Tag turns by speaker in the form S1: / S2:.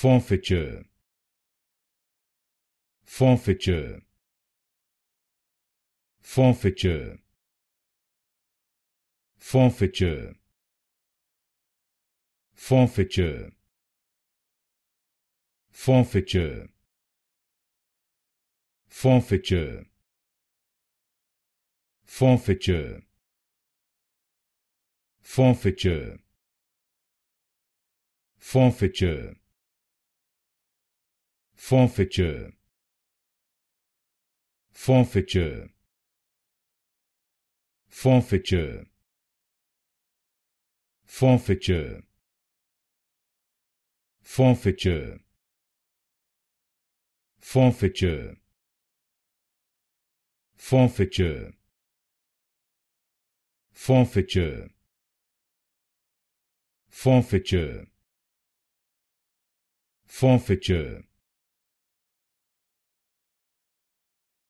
S1: forfeiture forfeiture forfeiture forfeiture forfeiture forfeiture forfeiture forfeiture forfeiture forfeiture forfeiture forfeiture forfeiture forfeiture forfeiture forfeiture forfeiture forfeiture forfeiture forfeiture